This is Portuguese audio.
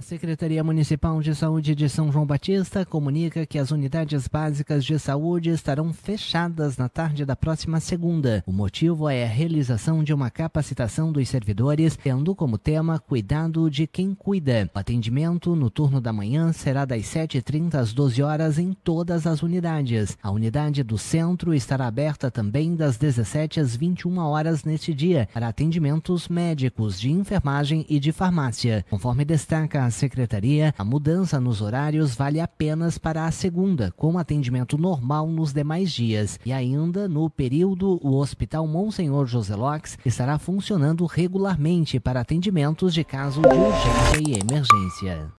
A Secretaria Municipal de Saúde de São João Batista comunica que as unidades básicas de saúde estarão fechadas na tarde da próxima segunda. O motivo é a realização de uma capacitação dos servidores, tendo como tema cuidado de quem cuida. O atendimento no turno da manhã será das 7h30 às 12 horas em todas as unidades. A unidade do centro estará aberta também das 17 às 21 horas neste dia para atendimentos médicos, de enfermagem e de farmácia, conforme destaca a secretaria, a mudança nos horários vale apenas para a segunda, com atendimento normal nos demais dias. E ainda, no período, o Hospital Monsenhor José Locks estará funcionando regularmente para atendimentos de caso de urgência e emergência.